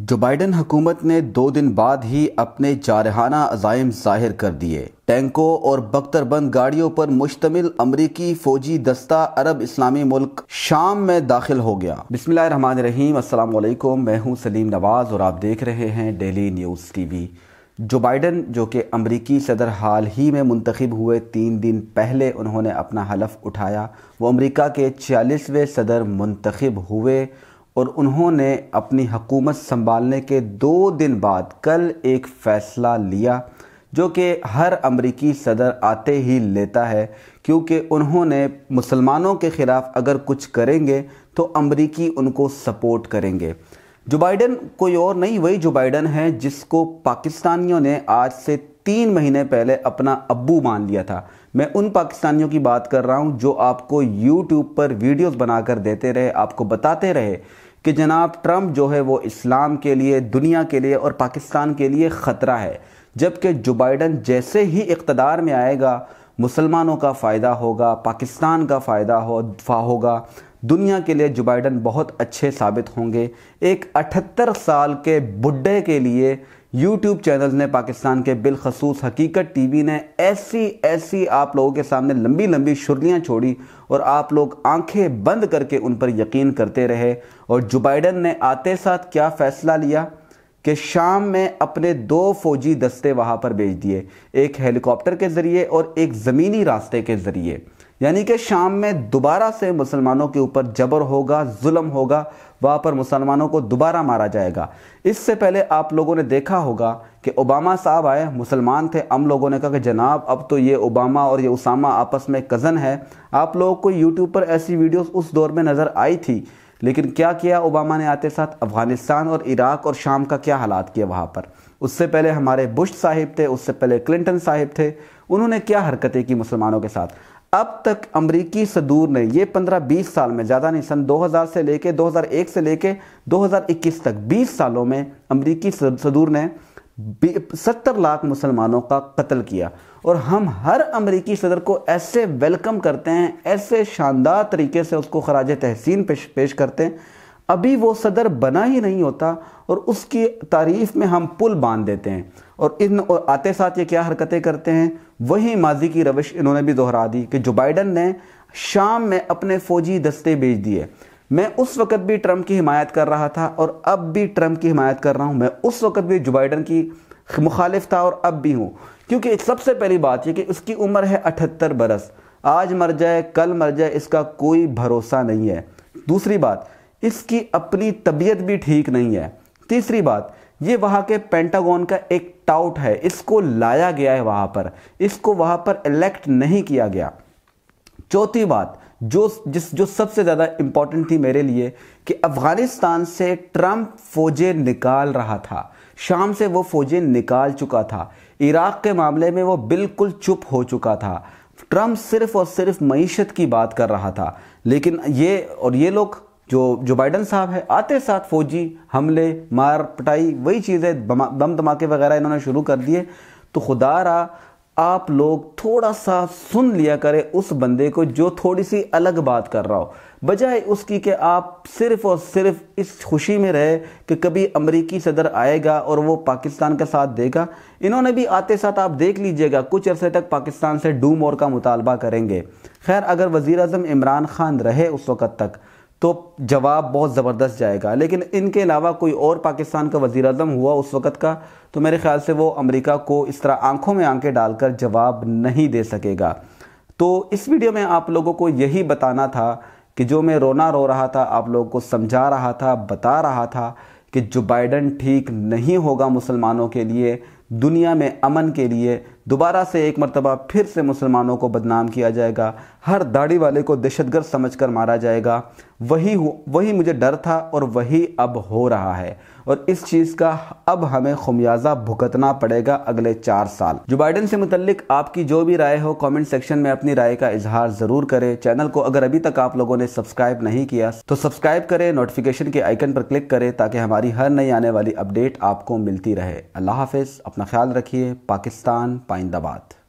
जो बाइडन हुकूमत ने दो दिन बाद ही अपने जारहाना अजायम जाहिर कर दिए टैंकों और बख्तरबंद गाड़ियों पर मुश्तमिल अमरीकी फौजी दस्ता अरब इस्लामी मुल्क शाम में दाखिल हो गया अस्सलाम वालेकुम मैं हूं सलीम नवाज़ और आप देख रहे हैं daily news TV Joe Biden जो कि अमरीकी सदर हाल ही में मुंतखब हुए तीन दिन पहले उन्होंने अपना हलफ उठाया वो अमरीका के छियालीसवें सदर मुंतखब हुए और उन्होंने अपनी हकूमत संभालने के दो दिन बाद कल एक फ़ैसला लिया जो कि हर अमरीकी सदर आते ही लेता है क्योंकि उन्होंने मुसलमानों के ख़िलाफ़ अगर कुछ करेंगे तो अमरीकी उनको सपोर्ट करेंगे जो बाइडन कोई और नहीं वही जो बाइडन है जिसको पाकिस्तानियों ने आज से तीन महीने पहले अपना अब्बू मान लिया था मैं उन पाकिस्तानियों की बात कर रहा हूँ जो आपको यूट्यूब पर वीडियोस बनाकर देते रहे आपको बताते रहे कि जनाब ट्रंप जो है वो इस्लाम के लिए दुनिया के लिए और पाकिस्तान के लिए ख़तरा है जबकि जो बाइडन जैसे ही इकतदार में आएगा मुसलमानों का फ़ायदा होगा पाकिस्तान का फ़ायदा हो होगा दुनिया के लिए जो बाइडन बहुत अच्छे साबित होंगे एक अठहत्तर साल के बुढ़े के लिए यूट्यूब चैनल ने पाकिस्तान के बिलखसूस हकीकत टीवी ने ऐसी ऐसी आप लोगों के सामने लंबी लंबी शुरलियाँ छोड़ी और आप लोग आंखें बंद करके उन पर यकीन करते रहे और जो बाइडन ने आते साथ क्या फ़ैसला लिया कि शाम में अपने दो फौजी दस्ते वहाँ पर भेज दिए एक हेलीकॉप्टर के ज़रिए और एक ज़मीनी रास्ते के ज़रिए यानी कि शाम में दोबारा से मुसलमानों के ऊपर जबर होगा जुल्म होगा वहाँ पर मुसलमानों को दोबारा मारा जाएगा इससे पहले आप लोगों ने देखा होगा कि ओबामा साहब आए मुसलमान थे हम लोगों ने कहा कि जनाब अब तो ये ओबामा और ये उसामा आपस में कज़न है आप लोगों को यूट्यूब पर ऐसी वीडियोस उस दौर में नज़र आई थी लेकिन क्या किया ओबामा ने आते साथ अफ़गानिस्तान और इराक़ और शाम का क्या हालात किया वहाँ पर उससे पहले हमारे बुश साहिब थे उससे पहले क्लिंटन साहिब थे उन्होंने क्या हरकतें की मुसलमानों के साथ अब तक अमरीकी सदूर ने ये 15-20 साल में ज़्यादा नहीं सन 2000 से लेके 2001 से लेके 2021 तक 20 सालों में अमरीकी सदूर ने सत्तर लाख मुसलमानों का कत्ल किया और हम हर अमरीकी सदर को ऐसे वेलकम करते हैं ऐसे शानदार तरीके से उसको खराज तहसीन पेश पेश करते हैं अभी वो सदर बना ही नहीं होता और उसकी तारीफ में हम पुल बांध देते हैं और इन और आते साथ ये क्या हरकतें करते हैं वही माजी की रविश इन्होंने भी दोहरा दी कि जो बाइडन ने शाम में अपने फौजी दस्ते भेज दिए मैं उस वक्त भी ट्रम्प की हिमायत कर रहा था और अब भी ट्रंप की हिमायत कर रहा हूँ मैं उस वक्त भी जो बाइडन की मुखालिफ था और अब भी हूँ क्योंकि सबसे पहली बात यह कि उसकी उम्र है अठहत्तर बरस आज मर जाए कल मर जाए इसका कोई भरोसा नहीं है दूसरी बात इसकी अपनी तबीयत भी ठीक नहीं है तीसरी बात ये वहाँ के पेंटागॉन का एक टाउट है इसको लाया गया है वहाँ पर इसको वहाँ पर इलेक्ट नहीं किया गया चौथी बात जो जिस जो सबसे ज़्यादा इम्पॉर्टेंट थी मेरे लिए कि अफ़गानिस्तान से ट्रंप फौजें निकाल रहा था शाम से वो फौजें निकाल चुका था इराक़ के मामले में वो बिल्कुल चुप हो चुका था ट्रंप सिर्फ और सिर्फ मीशत की बात कर रहा था लेकिन ये और ये लोग जो जो बाइडन साहब है आते साथ फौजी हमले मार पटाई वही चीज़ें दम धमाके वगैरह इन्होंने शुरू कर दिए तो खुदा रहा आप लोग थोड़ा सा सुन लिया करें उस बंदे को जो थोड़ी सी अलग बात कर रहा हो बजाय उसकी कि आप सिर्फ और सिर्फ इस खुशी में रहे कि कभी अमरीकी सदर आएगा और वो पाकिस्तान का साथ देगा इन्होंने भी आते साथ आप देख लीजिएगा कुछ अरसे तक पाकिस्तान से डूम और का मुतालबा करेंगे खैर अगर वज़ी अजम इमरान खान रहे उस वक़्त तक तो जवाब बहुत ज़बरदस्त जाएगा लेकिन इनके अलावा कोई और पाकिस्तान का वज़ी अजम हुआ उस वक़्त का तो मेरे ख्याल से वो अमेरिका को इस तरह आंखों में आंखें डालकर जवाब नहीं दे सकेगा तो इस वीडियो में आप लोगों को यही बताना था कि जो मैं रोना रो रहा था आप लोगों को समझा रहा था बता रहा था कि जो बाइडन ठीक नहीं होगा मुसलमानों के लिए दुनिया में अमन के लिए दोबारा से एक मरतबा फिर से मुसलमानों को बदनाम किया जाएगा हर दाढ़ी वाले को दहशतगर्द कर मारा जाएगा वही वही मुझे डर था और वही अब हो रहा है और इस चीज़ का अब हमें खमियाजा भुगतना पड़ेगा अगले चार साल जो बाइडन से मुतलिक आपकी जो भी राय हो कमेंट सेक्शन में अपनी राय का इजहार ज़रूर करें चैनल को अगर अभी तक आप लोगों ने सब्सक्राइब नहीं किया तो सब्सक्राइब करें नोटिफिकेशन के आइकन पर क्लिक करें ताकि हमारी हर नई आने वाली अपडेट आपको मिलती रहे अल्लाह हाफिज़ अपना ख्याल रखिए पाकिस्तान फाइंदाबाद